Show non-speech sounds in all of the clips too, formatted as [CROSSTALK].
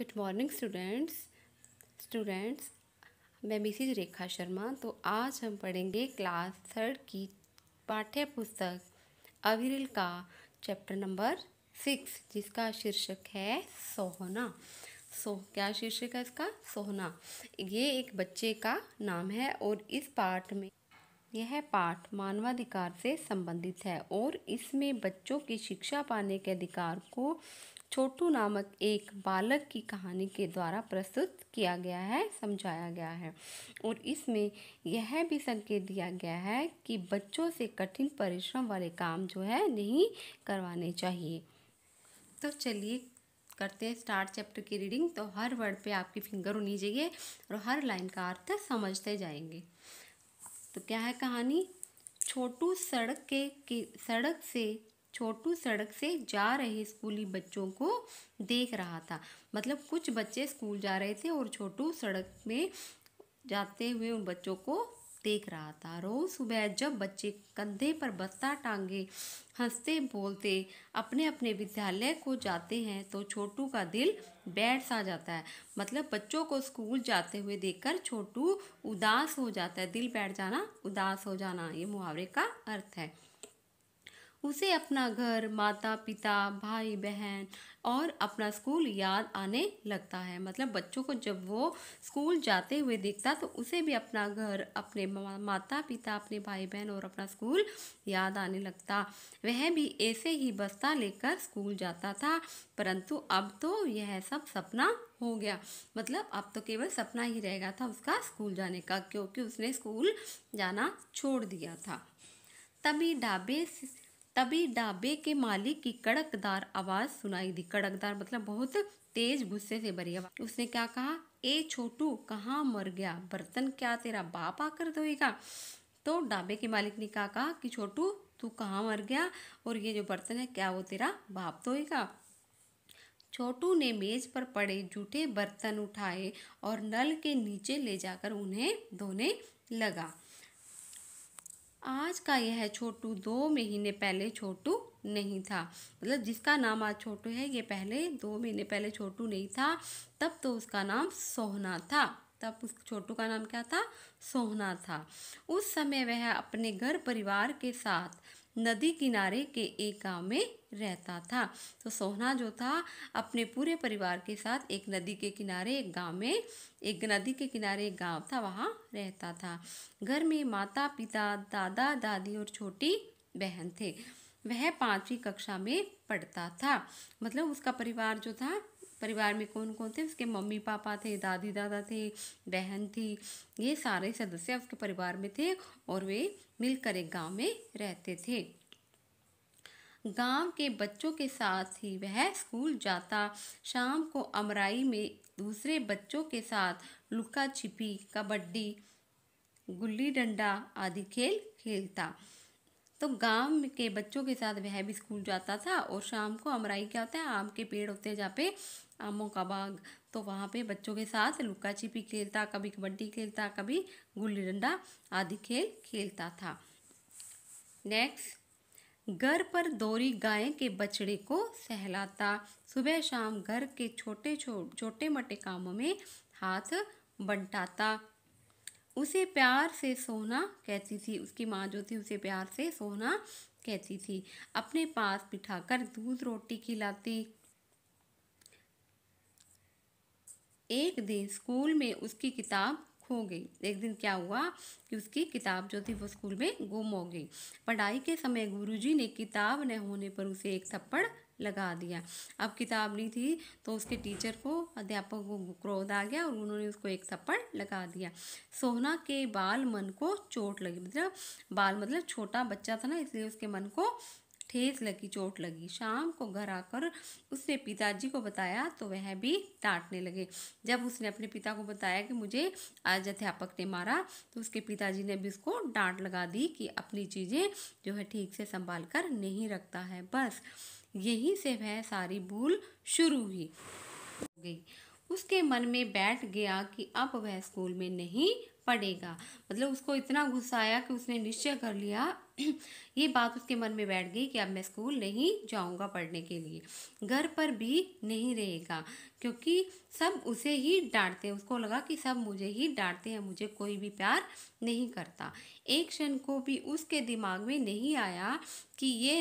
good morning students students मैं मिसिज रेखा शर्मा तो आज हम पढ़ेंगे क्लास थर्ड की पाठ्य पुस्तक अविरल का चैप्टर नंबर सिक्स जिसका शीर्षक है सोहना सो क्या शीर्षक है इसका सोहना ये एक बच्चे का नाम है और इस पाठ में यह पाठ मानवाधिकार से संबंधित है और इसमें बच्चों की शिक्षा पाने के अधिकार को छोटू नामक एक बालक की कहानी के द्वारा प्रस्तुत किया गया है समझाया गया है और इसमें यह भी संकेत दिया गया है कि बच्चों से कठिन परिश्रम वाले काम जो है नहीं करवाने चाहिए तो चलिए करते हैं स्टार्ट चैप्टर की रीडिंग तो हर वर्ड पे आपकी फिंगर होनी चाहिए और हर लाइन का अर्थ समझते जाएंगे तो क्या है कहानी छोटू सड़क के सड़क से छोटू सड़क से जा रहे स्कूली बच्चों को देख रहा था मतलब कुछ बच्चे स्कूल जा रहे थे और छोटू सड़क में जाते हुए उन बच्चों को देख रहा था रोज़ सुबह जब बच्चे कंधे पर बस्ता टांगे हंसते बोलते अपने अपने विद्यालय को जाते हैं तो छोटू का दिल बैठ सा जाता है मतलब बच्चों को स्कूल जाते हुए देखकर छोटू उदास हो जाता है दिल बैठ जाना उदास हो जाना ये मुहावरे का अर्थ है उसे अपना घर माता पिता भाई बहन और अपना स्कूल याद आने लगता है मतलब बच्चों को जब वो स्कूल जाते हुए देखता तो उसे भी अपना घर अपने माता पिता अपने भाई बहन और अपना स्कूल याद आने लगता वह भी ऐसे ही बस्ता लेकर स्कूल जाता था परंतु अब तो यह सब सपना हो गया मतलब अब तो केवल सपना ही रह गया था उसका स्कूल जाने का क्योंकि उसने स्कूल जाना छोड़ दिया था तभी ढाबे तभी ढाबे के मालिक की कड़कदार आवाज़ सुनाई दी कड़कदार मतलब बहुत तेज गुस्से से भरी आवाज उसने क्या कहा ए छोटू कहाँ मर गया बर्तन क्या तेरा बाप आकर धोएगा तो ढाबे के मालिक ने क्या कहा कि छोटू तू कहाँ मर गया और ये जो बर्तन है क्या वो तेरा बाप धोएगा छोटू ने मेज पर पड़े जूठे बर्तन उठाए और नल के नीचे ले जाकर उन्हें धोने लगा आज का यह छोटू दो महीने पहले छोटू नहीं था मतलब जिसका नाम आज छोटू है ये पहले दो महीने पहले छोटू नहीं था तब तो उसका नाम सोहना था तब उस छोटू का नाम क्या था सोहना था उस समय वह अपने घर परिवार के साथ नदी किनारे के एक गांव में रहता था तो सोहना जो था अपने पूरे परिवार के साथ एक नदी के किनारे एक गांव में एक नदी के किनारे एक गांव था वहाँ रहता था घर में माता पिता दादा दादी और छोटी बहन थे वह पांचवी कक्षा में पढ़ता था मतलब उसका परिवार जो था परिवार में कौन कौन थे उसके मम्मी पापा थे दादी दादा थे बहन थी ये सारे सदस्य उसके परिवार में थे और वे मिलकर एक गाँव में रहते थे गांव के बच्चों के साथ ही वह स्कूल जाता शाम को अमराई में दूसरे बच्चों के साथ लुका छिपी कबड्डी गुल्ली डंडा आदि खेल खेलता तो गांव के बच्चों के साथ वह भी स्कूल जाता था और शाम को अमराई क्या होता है आम के पेड़ होते हैं जहाँ पे आमों का बाग तो वहाँ पे बच्चों के साथ लुका छिपी खेलता कभी कबड्डी खेलता कभी गुल्ली डंडा आदि खेल खेलता था नेक्स्ट घर पर दोरी गाय के बछड़े को सहलाता सुबह शाम घर के छोटे छो छोटे मोटे कामों में हाथ बंटाता उसे प्यार से सोना कहती थी उसकी माँ जो थी उसे प्यार से सोना कहती थी अपने पास बिठाकर दूध रोटी खिलाती एक दिन स्कूल में उसकी किताब खो गई एक दिन क्या हुआ कि उसकी किताब जो थी वो स्कूल में गुम हो गई पढ़ाई के समय गुरुजी ने किताब न होने पर उसे एक थप्पड़ लगा दिया अब किताब नहीं थी तो उसके टीचर को अध्यापक को क्रोध आ गया और उन्होंने उसको एक थप्पड़ लगा दिया सोहना के बाल मन को चोट लगी मतलब बाल मतलब छोटा बच्चा था ना इसलिए उसके मन को ठेस लगी चोट लगी शाम को घर आकर उसने पिताजी को बताया तो वह भी डांटने लगे जब उसने अपने पिता को बताया कि मुझे आज अध्यापक ने मारा तो उसके पिताजी ने भी उसको डांट लगा दी कि अपनी चीज़ें जो है ठीक से संभाल कर नहीं रखता है बस यहीं से वह सारी भूल शुरू हुई हो गई उसके मन में बैठ गया कि अब वह स्कूल में नहीं पड़ेगा मतलब उसको इतना गुस्सा आया कि उसने निश्चय कर लिया [CLEARS THROAT] ये बात उसके मन में बैठ गई कि अब मैं स्कूल नहीं जाऊंगा पढ़ने के लिए घर पर भी नहीं रहेगा क्योंकि सब उसे ही डांटते हैं उसको लगा कि सब मुझे ही डांटते हैं मुझे कोई भी प्यार नहीं करता एक क्षण को भी उसके दिमाग में नहीं आया कि ये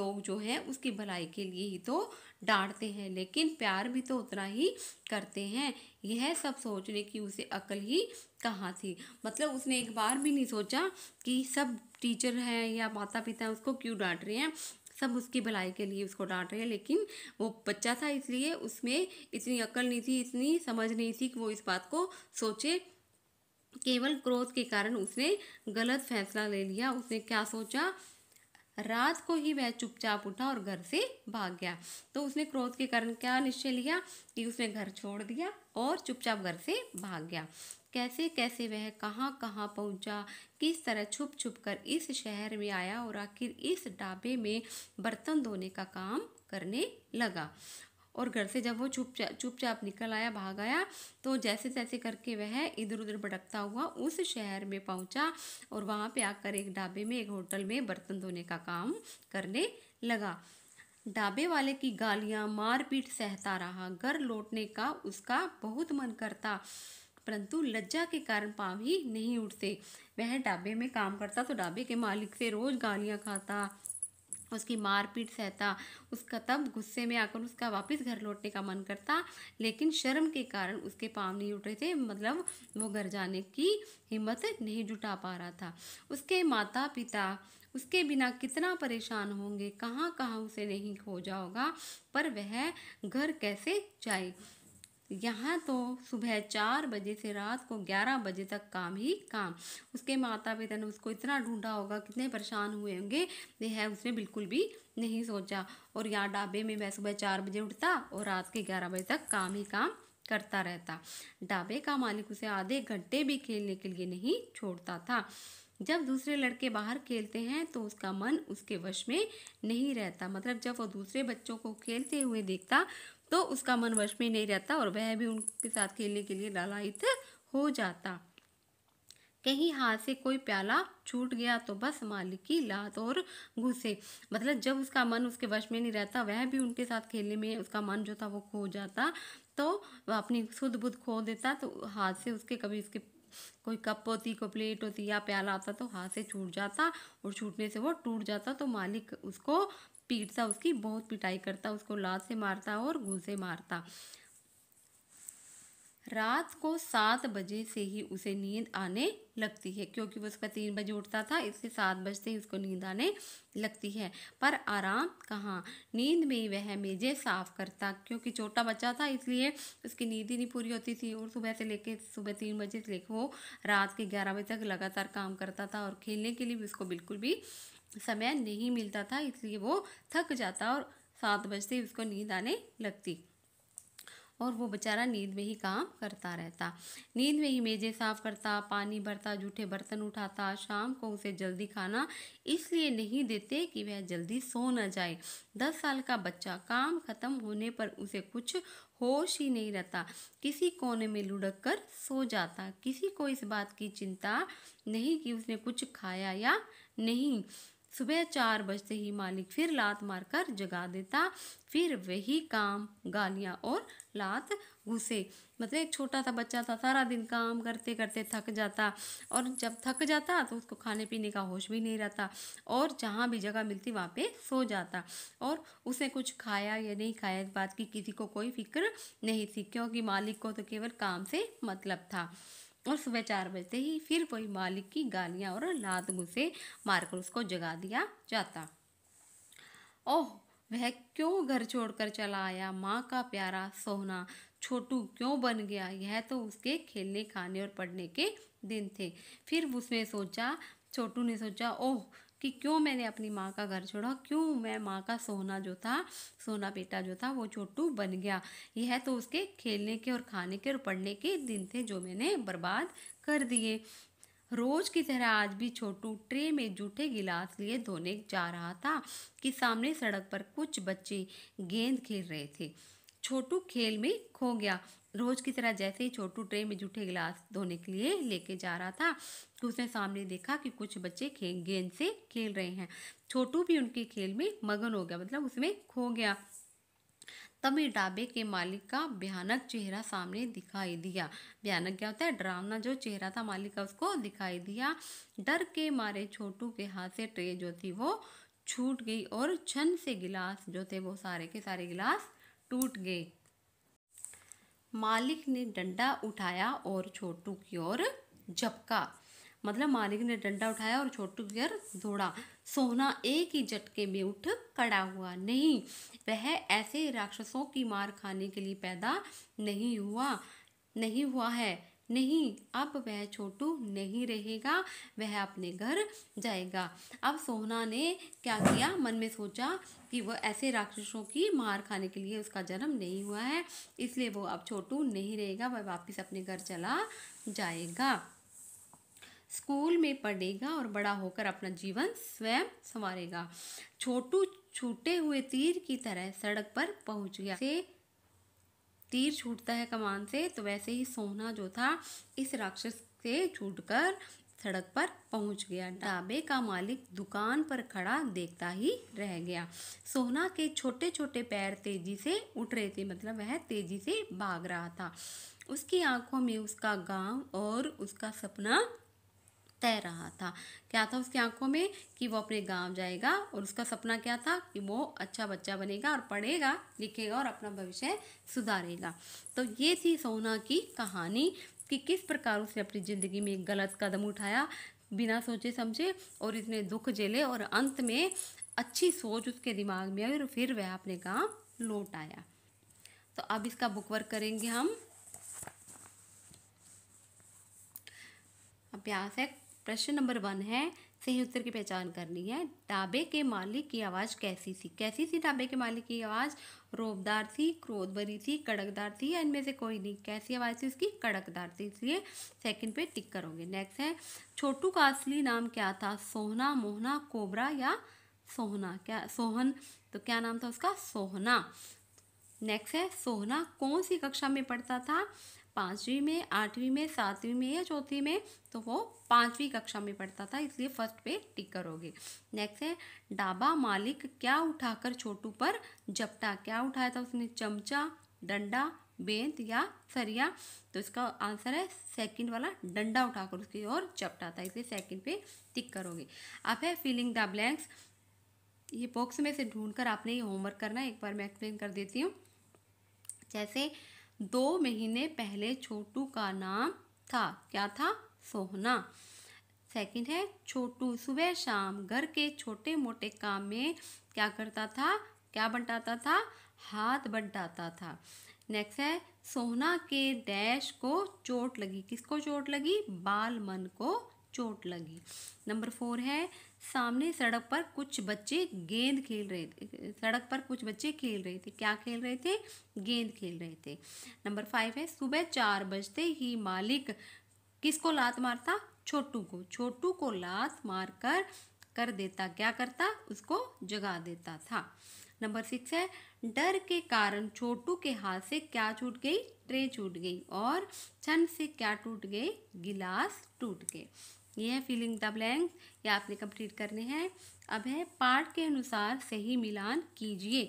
लोग जो है उसकी भलाई के लिए ही तो डांटते हैं लेकिन प्यार भी तो उतना ही करते हैं यह सब सोचने की उसे अकल ही कहाँ थी मतलब उसने एक बार भी नहीं सोचा कि सब टीचर हैं या माता पिता हैं उसको क्यों डांट रहे हैं सब उसकी भलाई के लिए उसको डांट रहे हैं लेकिन वो बच्चा था इसलिए उसमें इतनी अकल नहीं थी इतनी समझ नहीं थी कि वो इस बात को सोचे केवल क्रोध के कारण उसने गलत फैसला ले लिया उसने क्या सोचा रात को ही वह चुपचाप उठा और घर से भाग गया तो उसने क्रोध के कारण क्या निश्चय लिया कि उसने घर छोड़ दिया और चुपचाप घर से भाग गया कैसे कैसे वह कहाँ कहाँ पहुँचा किस तरह छुप छुप कर इस शहर में आया और आखिर इस ढाबे में बर्तन धोने का काम करने लगा और घर से जब वो चा चुपचाप निकल आया भाग आया तो जैसे तैसे करके वह इधर उधर भटकता हुआ उस शहर में पहुंचा और वहाँ पे आकर एक ढाबे में एक होटल में बर्तन धोने का काम करने लगा ढाबे वाले की गालियाँ मारपीट सहता रहा घर लौटने का उसका बहुत मन करता परंतु लज्जा के कारण पाँव ही नहीं उठते वह ढाबे में काम करता तो ढाबे के मालिक से रोज़ गालियाँ खाता उसकी मारपीट सहता उसका तब गुस्से में आकर उसका वापस घर लौटने का मन करता लेकिन शर्म के कारण उसके पाँव नहीं उठ रहे थे मतलब वो घर जाने की हिम्मत नहीं जुटा पा रहा था उसके माता पिता उसके बिना कितना परेशान होंगे कहाँ कहाँ उसे नहीं खोजा होगा पर वह घर कैसे जाए यहाँ तो सुबह चार बजे से रात को ग्यारह बजे तक काम ही काम उसके माता पिता ने उसको इतना ढूंढा होगा कितने परेशान हुए होंगे यह उसने बिल्कुल भी नहीं सोचा और यहाँ ढाबे में मैं सुबह चार बजे उठता और रात के ग्यारह बजे तक काम ही काम करता रहता ढाबे का मालिक उसे आधे घंटे भी खेलने के लिए नहीं छोड़ता था जब दूसरे लड़के बाहर खेलते हैं तो उसका मन उसके वश में नहीं रहता मतलब जब वो दूसरे बच्चों को खेलते हुए देखता तो उसका मन वश में नहीं रहता और वह भी उनके साथ खेलने के लिए लालायित हो जाता कहीं हाथ से कोई प्याला छूट गया तो बस मालिक की लात और गुस्से मतलब जब उसका मन उसके वश में नहीं रहता वह भी उनके साथ खेलने में उसका मन जो था वो खो जाता तो वह अपनी शुद्ध बुद्ध खो देता तो हाथ से उसके कभी उसके कोई कप होती कोई प्लेट होती या प्याला होता तो हाथ से छूट जाता और छूटने से वो टूट जाता तो मालिक उसको पीटता उसकी बहुत पिटाई करता उसको लात से मारता और घूसे मारता रात को सात बजे से ही उसे नींद आने लगती है क्योंकि वो उसका तीन बजे उठता था इससे सात बजते ही उसको नींद आने लगती है पर आराम कहाँ नींद में ही वह मेजे साफ करता क्योंकि छोटा बच्चा था इसलिए उसकी नींद ही नहीं पूरी होती थी और सुबह से लेके सुबह तीन बजे से लेकर वो रात के ग्यारह बजे तक लगातार काम करता था और खेलने के लिए भी उसको बिल्कुल भी समय नहीं मिलता था इसलिए वो थक जाता और सात बजते ही उसको नींद आने लगती और वो बेचारा नींद में ही काम करता रहता नींद में ही मेज़ें साफ़ करता पानी भरता जूठे बर्तन उठाता शाम को उसे जल्दी खाना इसलिए नहीं देते कि वह जल्दी सो न जाए दस साल का बच्चा काम ख़त्म होने पर उसे कुछ होश ही नहीं रहता किसी कोने में लुढ़क कर सो जाता किसी को इस बात की चिंता नहीं कि उसने कुछ खाया या नहीं सुबह चार बजते ही मालिक फिर लात मारकर जगा देता फिर वही काम गालियाँ और लात घुसे मतलब एक छोटा सा बच्चा था सारा दिन काम करते करते थक जाता और जब थक जाता तो उसको खाने पीने का होश भी नहीं रहता और जहाँ भी जगह मिलती वहाँ पे सो जाता और उसे कुछ खाया या नहीं खाया इस बात की किसी को कोई फिक्र नहीं थी क्योंकि मालिक को तो केवल काम से मतलब था और सुबह चार बजते ही फिर वही मालिक की गालियाँ और लात घुसे मारकर उसको जगा दिया जाता ओह वह क्यों घर छोड़कर चला आया माँ का प्यारा सोना छोटू क्यों बन गया यह तो उसके खेलने खाने और पढ़ने के दिन थे फिर उसने सोचा छोटू ने सोचा ओह कि क्यों मैंने अपनी माँ का घर छोड़ा क्यों मैं माँ का सोना जो था सोना बेटा जो था वो छोटू बन गया यह तो उसके खेलने के और खाने के और पढ़ने के दिन थे जो मैंने बर्बाद कर दिए रोज की तरह आज भी छोटू ट्रे में जूठे गिलास लिए धोने जा रहा था कि सामने सड़क पर कुछ बच्चे गेंद खेल रहे थे छोटू खेल में खो गया रोज की तरह जैसे ही छोटू ट्रे में जूठे गिलास धोने के लिए लेके जा रहा था तो उसने सामने देखा कि कुछ बच्चे गेंद से खेल रहे हैं छोटू भी उनके खेल में मगन हो गया मतलब उसमें खो गया तभी ढाबे के मालिक का भयानक चेहरा सामने दिखाई दिया भयानक क्या होता है डरावना जो चेहरा था मालिक का उसको दिखाई दिया डर के मारे छोटू के हाथ से ट्रे जो थी वो छूट गई और छन से गिलास जो थे वो सारे के सारे गिलास टूट गए मालिक ने डंडा उठाया और छोटू की ओर झपका मतलब मालिक ने डंडा उठाया और छोटू की ओर दौड़ा सोना एक ही झटके में उठ खड़ा हुआ नहीं वह ऐसे राक्षसों की मार खाने के लिए पैदा नहीं हुआ नहीं हुआ है नहीं अब वह छोटू नहीं रहेगा वह अपने घर जाएगा अब सोहना ने क्या किया मन में सोचा कि वह ऐसे राक्षसों की मार खाने के लिए उसका जन्म नहीं हुआ है इसलिए वो अब छोटू नहीं रहेगा वह वापस अपने घर चला जाएगा स्कूल में पढ़ेगा और बड़ा होकर अपना जीवन स्वयं संवारेगा छोटू छूटे हुए तीर की तरह सड़क पर पहुंच गया से तीर छूटता है कमान से तो वैसे ही सोना जो था इस राक्षस से छूटकर सड़क पर पहुंच गया ढाबे का मालिक दुकान पर खड़ा देखता ही रह गया सोना के छोटे छोटे पैर तेजी से उठ रहे थे मतलब वह तेजी से भाग रहा था उसकी आंखों में उसका गांव और उसका सपना तय रहा था क्या था उसकी आंखों में कि वो अपने गांव जाएगा और उसका सपना क्या था कि वो अच्छा बच्चा बनेगा और पढ़ेगा लिखेगा और अपना भविष्य सुधारेगा तो ये थी सोना की कहानी कि किस प्रकार उसने अपनी ज़िंदगी में गलत कदम उठाया बिना सोचे समझे और इसने दुख झेले और अंत में अच्छी सोच उसके दिमाग में आई और फिर वह अपने गाँव लौट आया तो अब इसका बुक वर्क करेंगे हम अभ्यास है प्रश्न नंबर वन है सही उत्तर की पहचान करनी है ढाबे के मालिक की आवाज़ कैसी थी कैसी थी ढाबे के मालिक की आवाज़ रोबदार थी क्रोध भरी थी कड़कदार थी या इनमें से कोई नहीं कैसी आवाज़ थी उसकी कड़कदार थी इसलिए सेकंड पे टिक करोगे नेक्स्ट है छोटू का असली नाम क्या था सोहना मोहना कोबरा या सोहना क्या सोहन तो क्या नाम था उसका सोहना नेक्स्ट है सोहना कौन सी कक्षा में पढ़ता था पाँचवीं में आठवीं में सातवीं में या चौथी में तो वो पाँचवीं कक्षा में पढ़ता था इसलिए फर्स्ट पे टिक करोगे नेक्स्ट है डाबा मालिक क्या उठाकर छोटू पर जपटा क्या उठाया था उसने चमचा डंडा बेंत या सरिया तो इसका आंसर है सेकंड वाला डंडा उठाकर उसकी ओर चपटा था इसे सेकंड पे टिक करोगे अब है फीलिंग द ब्लैंक्स ये बॉक्स में से ढूंढकर आपने ये होमवर्क करना है एक बार मैं एक्सप्लेन कर देती हूँ जैसे दो महीने पहले छोटू का नाम था क्या था सोहना सेकंड है छोटू सुबह शाम घर के छोटे मोटे काम में क्या करता था क्या बंटाता था हाथ बंटाता था नेक्स्ट है सोहना के डैश को चोट लगी किसको चोट लगी बाल मन को चोट लगी नंबर फोर है सामने सड़क पर कुछ बच्चे गेंद खेल रहे थे सड़क पर कुछ बच्चे खेल रहे थे क्या खेल रहे थे गेंद खेल रहे थे नंबर फाइव है सुबह चार बजते ही मालिक किसको लात मारता छोटू को छोटू को लात मार कर देता क्या करता उसको जगा देता था नंबर सिक्स है डर के कारण छोटू के हाथ से क्या छूट गई ट्रे छूट गई और छन से क्या टूट गई गिलास टूट गए ये है फिलिंग द ब्लैंक ये आपने कंप्लीट करने हैं अब है पार्ट के अनुसार सही मिलान कीजिए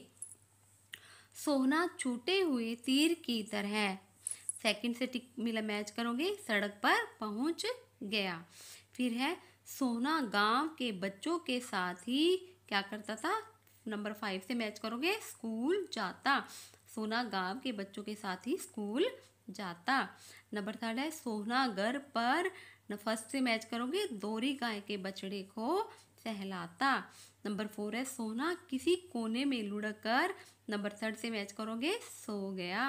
सोहना छूटे हुए तीर की तरह सेकंड से टिक मिला मैच करोगे सड़क पर पहुंच गया फिर है सोना गांव के बच्चों के साथ ही क्या करता था नंबर फाइव से मैच करोगे स्कूल जाता सोना गांव के बच्चों के साथ ही स्कूल जाता नंबर थर्ड है सोना घर पर न फर्स्ट से मैच करोगे दोरी गाय के बछड़े को सहलाता नंबर फोर है सोना किसी कोने में लुढ़क कर नंबर थर्ड से मैच करोगे सो गया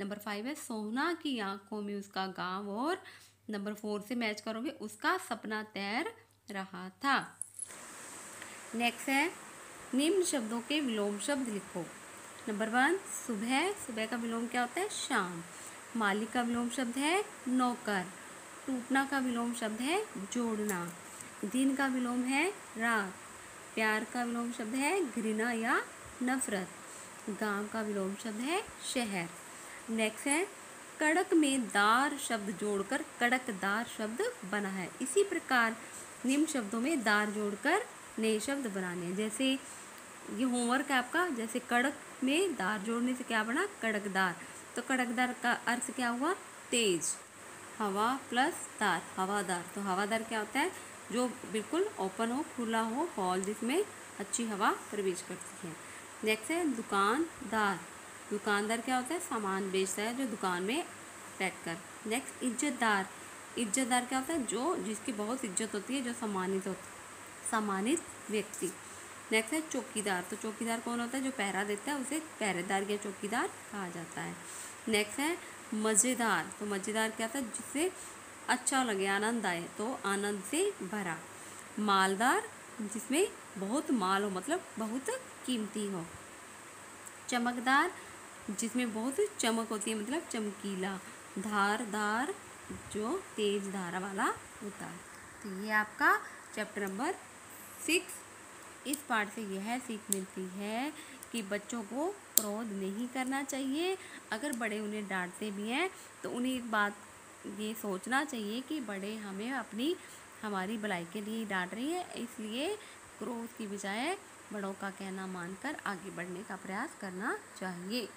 नंबर फाइव है सोना की आंखों में उसका गांव और नंबर फोर से मैच करोगे उसका सपना तैर रहा था नेक्स्ट है निम्न शब्दों के विलोम शब्द लिखो नंबर वन सुबह सुबह का विलोम क्या होता है शाम मालिक का विलोम शब्द है नौकर टूटना का विलोम शब्द है जोड़ना दिन का विलोम है रात प्यार का विलोम शब्द है घृणा या नफरत गांव का विलोम शब्द है शहर नेक्स्ट है कड़क में दार शब्द जोड़कर कड़कदार शब्द बना है इसी प्रकार निम्न शब्दों में दार जोड़कर नए शब्द बनाने हैं जैसे ये होमवर्क है आपका जैसे कड़क में दार जोड़ने से क्या बना कड़कदार तो कड़कदार का अर्थ क्या हुआ तेज़ हवा प्लस दार हवादार तो हवादार क्या होता है जो बिल्कुल ओपन हो खुला हो हॉल जिसमें अच्छी हवा प्रवेश करती है नेक्स्ट है दुकानदार दुकानदार क्या होता है सामान बेचता है जो दुकान में बैठ कर नेक्स्ट इज्जतदार इज्जतदार क्या होता है जो जिसकी बहुत इज्जत होती है जो सम्मानित होती सम्मानित व्यक्ति नेक्स्ट है चौकीदार तो चौकीदार कौन होता है जो पहरा देता है उसे पहरेदार या चौकीदार कहा जाता है नेक्स्ट है मज़ेदार तो मज़ेदार क्या था जिससे अच्छा लगे आनंद आए तो आनंद से भरा मालदार जिसमें बहुत माल हो मतलब बहुत कीमती हो चमकदार जिसमें बहुत चमक होती है मतलब चमकीला धारदार जो तेज धारा वाला होता है तो ये आपका चैप्टर नंबर सिक्स इस पार्ट से यह सीख मिलती है कि बच्चों को क्रोध नहीं करना चाहिए अगर बड़े उन्हें डांटते भी हैं तो उन्हें एक बात ये सोचना चाहिए कि बड़े हमें अपनी हमारी भलाई के लिए डांट रही है इसलिए क्रोध की बजाय बड़ों का कहना मानकर आगे बढ़ने का प्रयास करना चाहिए